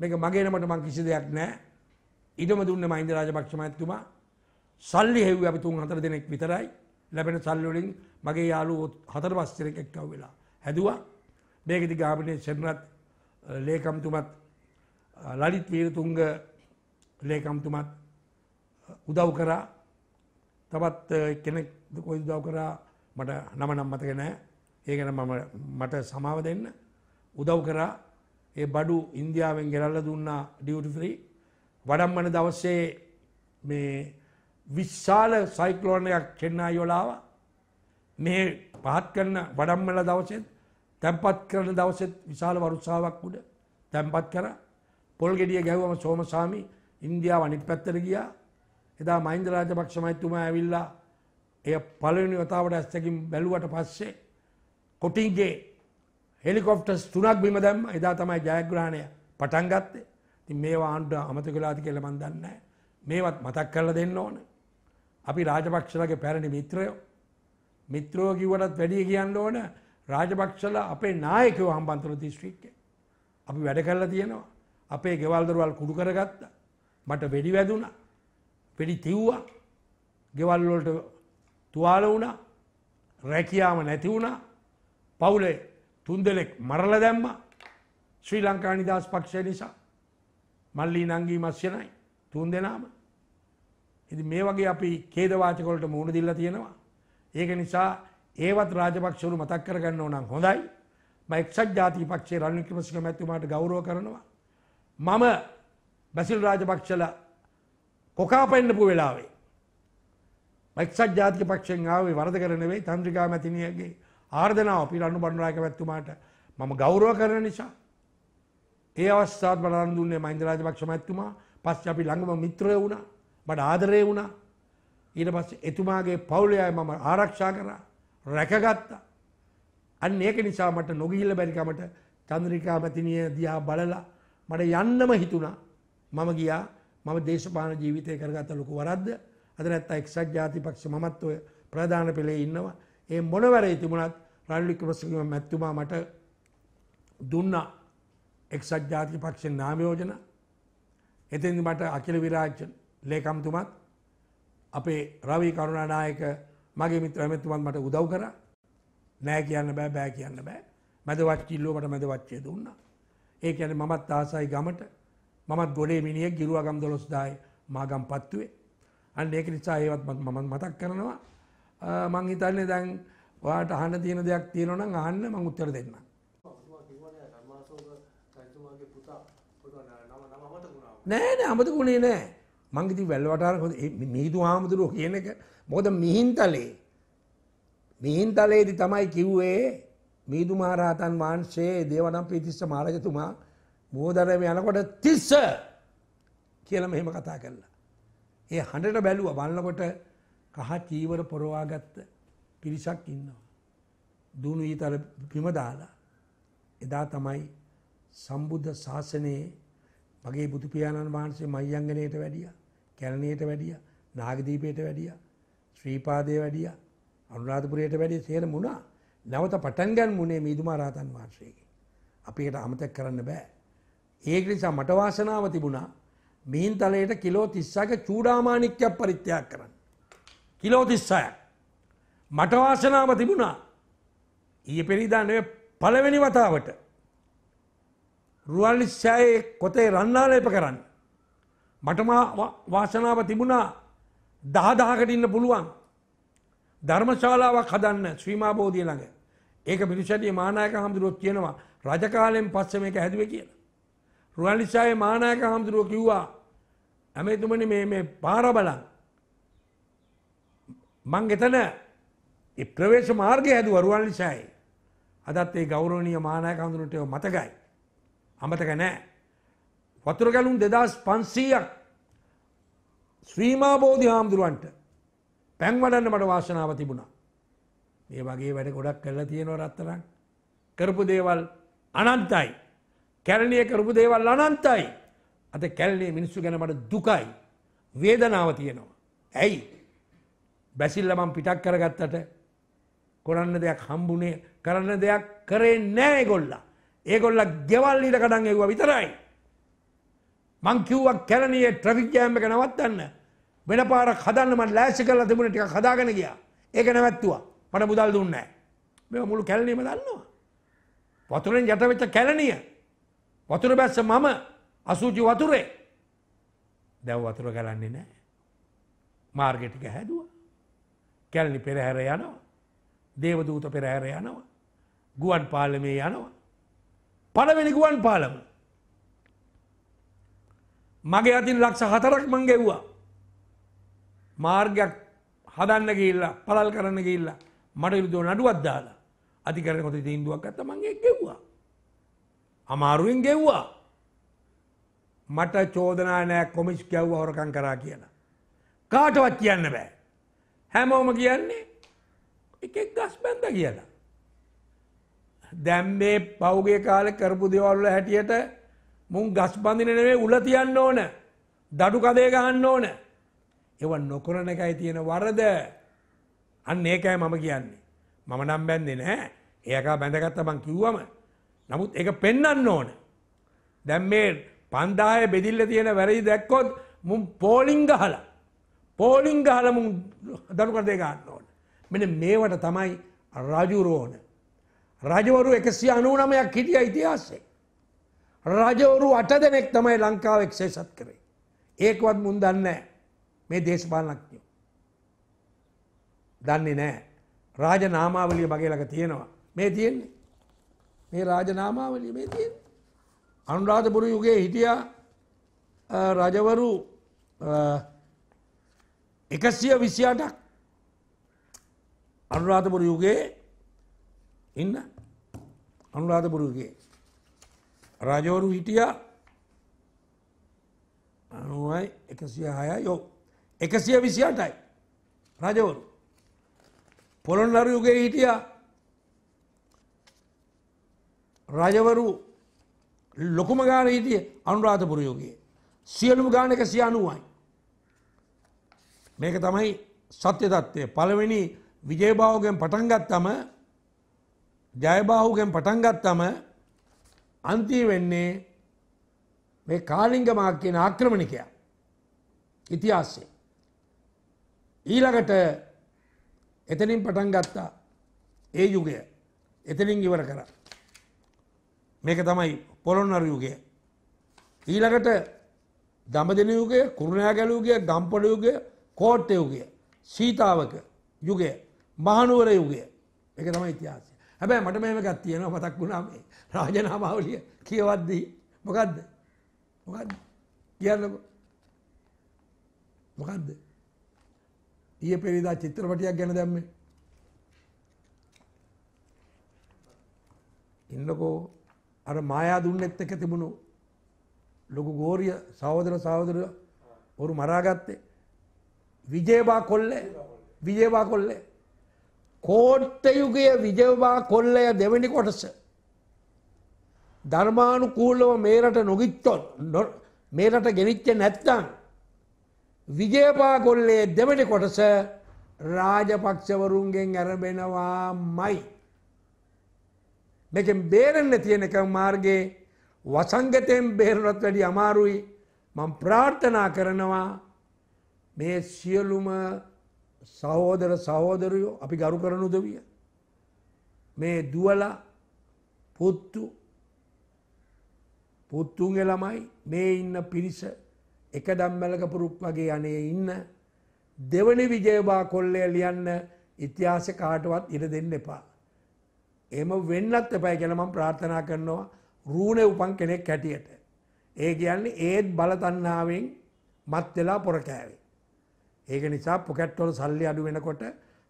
මේක මගේ නමට මං කිසි දෙයක් නැහැ. ඊටම දුන්නේ මහින්ද රාජපක්ෂ මහත්තුමා. සල්ලි හෙව්වේ අපි තුන් හතර දෙනෙක් විතරයි. ලැබෙන සල්ලි වලින් මගේ යාළුවෝ හතර පහ දෙනෙක් එක්කව වෙලා හැදුවා. මේක දිග ආපනේ සෙන්රත් ලේකම්තුමත් ලලිත් වීරතුංග ලේකම්තුමත් උදව් කරා තවත් කෙනෙක් කොයි දව කරා මට නම නම් මතක නෑ ඒ ගැන මම මට සමාව දෙන්න උදව් කරා ඒ බඩු ඉන්දියාවෙන් ගෙනල්ල දුන්නා ඩියුටි ෆ්‍රී වඩම්මන දවස්සේ මේ විශාල සයික්ලෝන එකක් කෙන්නා යොලාව මේ පහත් කරන වඩම්මල දවසෙත් තැන්පත් කරන දවසෙත් විශාල වරුසාාවක් උඩ තැන්පත් කර පොල් ගෙඩිය ගැව්වම සෝමසාමි ඉන්දියාව අනිත් පැත්තර ගියා එදා මහින්ද රාජපක්ෂ මෛත්‍රතුමා ඇවිල්ලා එය පළවෙනි වතාවට ඇස්සකින් බැලුවට පස්සේ කොටින්ගේ හෙලිකොප්ටස් තුනක් බිම දැම්ම එදා තමයි ජයග්‍රහණය පටන් ගත්තේ. ඉතින් මේවා ආණ්ඩුව අමතක වෙලාද කියලා මන් දන්නේ නැහැ. මේවත් මතක් කරලා දෙන්න ඕන. අපි රාජපක්ෂලාගේ පැරණි මිත්‍රයෝ. මිත්‍රයෝ කිව්වටත් වැඩිය කියන්න ඕන රාජපක්ෂලා අපේ නායකයෝ හම්බන්තොට දිස්ත්‍රික්කේ. අපි වැඩ කරලා තියෙනවා. අපේ ගෙවල් දොරවල් කුඩු කරගත්තා. මට වෙඩි වැදුනා. පෙඩි තිව්වා ගෙවල්ලොලට තුවාල වුණ රැකියාම නැති වුණා පවුලේ තුන්දෙලෙක් මරල දැම්ම ශ්‍රී ලංකා නිදහස් පක්ෂය නිසා මල්ලී නංගී මස්්‍යනයි තුන් දෙනාම ඉති මේ වගේ අපි කේදවාචකොලට මුණ දිල්ල තියෙනවා ඒක නිසා ඒවත් රාජපක්ෂවරු මතක් කරගන්න නම් හොඳයි මක්ෂක් ජාති පක්ෂේ රණික්‍රමසික මැතුමාට ගෞරව කරනවා මම බැසිල් රාජපක්ෂල කොකා පෙන්නපු වෙලාවේ. මක්සත් ජාතික පක්ෂෙන් ආවේ වරද කරනවෙයි තන්ත්‍රිකා මැතිනියගේ ආර්ධනාව පිළ අනු බණ්ඩුනායක මැතිතුමාට මම ගෞරව කරන නිසා ඒ අවස්ථාවත් බලන් දුන්නේ මහින්ද රාජපක්ෂ මැතිතුමා පස්සේ අපි ළඟම මිත්‍රය වුණා මට ආදරේ වුණා ඊට පස්සේ එතුමාගේ පවුලේ අය මම ආරක්ෂා කරා රැකගත්තා අන්න ඒක නිසා මට නොගිහිල්ලා බැරි කමට චන්ද්‍රිකා මැතිනිය දිහා බලලා මට යන්නම හිතුණා මම ගියා මම දේශපාන ජීවිතය කරගත ලොකු වරද්ද අද නැත්තා එක්සත් ජාතිපක්ෂ මමත් ඔය ප්‍රධාන පෙළේ ඉන්නවා ඒ මොනවැරේ තිබුණත් රනිලි ක්‍රමසිංහ මැතිතුමා මට දුන්න එක්සත් ජාතික පක්ෂ නාමයෝජන එතෙන්දි මට අකිල විරාජ ලේකම්තුමත් අපේ රවි කරුණානායක මගේ මිත්‍ර ඇමැතුමත් මට උදව් කරා නෑ කියන්න බෑ බෑ කියන්න බෑ මැදවච්චිල්ලෝ මට මැදවච්චය දුන්නා ඒ ඇන මමත් ආසයි ගමට මමත් ගොඩේ මිනිියක් ගිරුවගම් දොස්දායි මාගම් පත්තුවේ අන්න ඒක නිසා ඒවත් මමත් මතක් කරනවා මං හිතන්නේ දැන් වාට අහන්න තියෙන දෙයක් තියෙනවනම් අහන්න මං උත්තර දෙන්න. නෑ නෑ අමතක උනේ නෑ. මං ඉතින් වැල්වටාර මිහිඳු හාමුදුරුවෝ කියන එක මොකද මිහින්තලේ මිහින්තලේදී තමයි කිව්වේ මිහිඳු මහරහතන් වහන්සේ දේවනම් පීතිස්ස මහරජතුමා බෝධනම යනකොට තිස්ස කියල මෙහෙම කතා කරලා. ඒ හඬට බැලුව බලන්නකොට කහ චීවර පොරවාගත්ත පිරිසක් ඉන්නවා. දුණු ඊතල පිමදාලා. එදා තමයි සම්බුද්ධ ශාසනයේ මගේ බුදුපියාණන් වහන්සේ මයිංගනයට වැඩිය කැලනයට වැඩිය නාගදීපයට වැඩිය ශ්‍රීපාදය වැඩිය අනුරාධපුරයට වැඩිය සේර මුණා නැවත පටන්ගන් මුණේ මීදුමාරාතන් වහන්සේගේ. අපිට අමතක් කරන්න බෑ. ඒක නිසා මට වාසනාව තිබුණා මිහින්තලයට කිලෝ 30ක චූඩාමාණික්කයක් පරිත්‍යාග කරන්න. කිලෝ 36ක්. මට වාසනාව තිබුණා. ඊයේ පෙරේදා නෙවෙයි පළවෙනි වතාවට රුවන්ලිස්සෑයේ කොතේ රන්නාලේප කරන්න. මටම වාසනාව තිබුණා දහදහකට ඉන්න පුළුවන්. ධර්මශාලාවක් හදන්න ශ්‍රීමා බෝධිය ළඟ. ඒක පිරිසඩිය මානායක හමුදුරුවොත් කියනවා රජ කාලයෙන් පස්සේ මේක හැදුවේ කියලා. රුවලිස්සාාවේ මානායක හාමුදුරුව කිව්වා ඇමතුමන මේ පාර බලන් මං එතන ප්‍රවේශ මාර්ගය ඇද වරුවල්ලිසායි අදත් ඒ ගෞරෝණය මානය කඳුනට මතකයි අමතක නෑ වතුර ගැලුම් දෙදස් පන්සීයක් ශ්‍රීමා බෝධි හාමුදුරුවන්ට පැන්වඩන්න මට වාශනාව තිබුණා මේ වගේ වැඩ ගොඩක් කරලා තියෙනව රත්තරන් කරපු දේවල් අනන්තයි කැලණිය කරපු දේවල් අනන්තයි. අද කැලණිය මිනිස්සු ගැන මට දුකයි. වේදනාව තියෙනවා. ඇයි? බැසිල්ල මම පිටක් කරගත්තට කරන්න දෙයක් හම්බුනේ කරන්න දෙයක් කරේ නෑ ඒගොල්ලා. ඒගොල්ලා ගෙවල් ඊට කඩන් ඇව්වා විතරයි. මං කිව්වා කැලණියේ ට්‍රැෆික් ජෑම් එක නවත්තන්න. වෙන පාරක් හදන්න මම ලෑස්ති කරලා තිබුණේ ටිකක් හදාගෙන ගියා. ඒක නැවැත්තුවා. මට මුදල් දුන්නේ නැහැ. මේවා මුළු කැලණියම දන්නවා. වතුරෙන් යට වෙච්ච කැලණිය. වතුර බැස්ස මම අසූචි වතුරේ දැව් වතුර ගලන්නේ නෑ. මාර්ගෙටික හැදුව. කැල්ලි පෙරහැර යනවා. දේවදූත පෙරහැර යනවා. ගුවන් පාලමේ යනවා. පළවෙනි ගුවන් පාලම. මගේ අතින් ලක්ෂ හතරක් මං ගෙව්වා. මාර්ගයක් හදන්න ගිල්ලා පළල් කරන්න ගිල්ලා මට යුද්ධ නඩුවත් දාලා අධිකරන කොට ඉන්දුවක් ඇත්ත මගේ ගෙව්වා. අමාරුවෙන් ගෙව්වා මට චෝදනා නෑ කොමිස් ගැව්ව හොරකං කරා කියලා කාටවත් කියන්න බෑ හැමෝම කියන්නේ එකෙක් ගස් බැන්ද කියලා දැම් මේ පෞගේ කාල කරපු දෙවල්ල හැටියට මුන් ගස් බඳින නෙවේ උල තියන්න ඕන දඩු කදේ ගහන්න ඕන එව නොකරන එකයි තියෙන වරද අන්න ඒකයි මම කියන්නේ මම නම් බැන්දේ නෑ ඒකා බැඳගත්ත මං කිව්වම නමුත් එක පෙන්නන්න ඕන. දැම් මේ පන්දාය බෙදිල්ල තියෙන වැරදි දැක්කොත් මුම් පෝලිංග හල පෝලිංග හලමු දනුකරදය ගන්න ඕන. මෙන මේවට තමයි රජුරෝන. රජවරු එකසි අනුනමයක් හිටිය ඉතිහාස්සේ. රජවරු අට දෙනෙක් තමයි ලංකාව එක්ෂේෂත් කරේ. ඒකවත් මුන් දන්නෑ මේ දේශපාලනක්ඥෝ. දන්නේ නෑ රාජ නාමාවලිය බගේලක තියෙනවා මේ තියෙන්නේ. මේ රාජනාමාවලිය මේ තියෙන. අනුරාධපුර යුගයේ හිටියා රජවරු එකසිය විසියාටක් අනුරාධපුර යුගයේ ඉන්න අනුරාධපුර යුගයේ රජවරු හිටියා අනුවයි එකසිය හයයි යෝ එකසිය විසියාටයි රජවරු පොළොන්නරු යුගයේ හිටියා රජවරු ලොකුම ගාන හිටිය අනුරාධපුර යුගයේ. සියලුම ගාන එක සිය අනුවයි. මේක තමයි සත්‍ය තත්ත්වය පළවෙනි විජයභාවගෙන් පටන්ගත්තම ජයබාහුගෙන් පටන්ගත්තම අන්තිය වෙන්නේ මේ කාලිංගමක් කියන ආක්‍රමණිකයා ඉතිහාස්සේ. ඊළඟට එතනින් පටන් ගත්තා ඒ යුගය එතනින් ඉවර කරා. මේක තමයි පොළොන්නර යුගය. ඊළඟට දඹදෙන යුගය, කුරුණෑගල යුගය, ගම්පොළ යුගය, කෝට්ටේ යුගය, සීතාවක යුගය, මහනුවර යුගය. මේක තමයි ඉතිහාසය. හැබැයි මට මේක එකක් තියෙනවා මතක් වුණා මේ රාජනාමාවලිය කියවද්දී මොකද්ද? මොකද්ද? කියන්නකො. මොකද්ද? ඊයේ පෙරේදා චිත්‍රපටියක් ගැන දැම්මේ. ඉන්නකෝ අර මායා දුන්නෙත් එක තිබුණු ලොකු ගෝරිය සහෝදර සහෝදර ඔරු මරාගත්තේ විජේබා කොල්ලේ විජේබා කොල්ලේ කෝට්ට යුගය විජයබා කොල්ලය දෙවැනි කොටස ධර්මානුකූලව මේරට නොගිච්චොත් මේරට ගෙනිච්ච නැත්තං විජයපා කොල්ලේ දෙවැනි කොටස රාජපක්ෂවරුන්ගෙන් ඇරබෙනවා මයි මේකෙන් බේරෙන්න තියෙන එක මාර්ගයේ වසංගතයෙන් බේරුණත් වැඩි අමාරුයි මම ප්‍රාර්ථනා කරනවා මේ සියලුම සහෝදර සහෝදරයෝ අපි ගරු කරනු දවිය. මේ දුවල පුත්තු පුත්තුන්ගේ ළමයි මේ ඉන්න පිරිස එක දම්මැලක පුරුප් වගේ අනේ ඉන්න දෙවනි විජයබා කොල්ලය ලියන්න ඉතිහාස කාටවත් ඉර දෙන්න එපා. එහෙම වෙන්නත් එපයි කියලා මම ප්‍රාර්ථනා කරනවා රූණේ උපන් කෙනෙක් හැටියට. ඒ කියන්නේ ඒත් බලතණ්හාවෙන් මත් වෙලා පොර කෑවේ. ඒක නිසා පොකට් වල සල්ලි අඩු වෙනකොට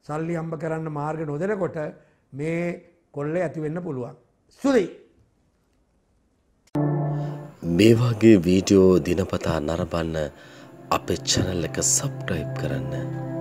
සල්ලි හම්බ කරන්න මාර්ග නොදෙනකොට මේ කොල්ලේ ඇති වෙන්න පුළුවන්. ස්තුතියි. මේ වගේ වීඩියෝ දිනපතා නරඹන්න අපේ channel එක subscribe කරන්න.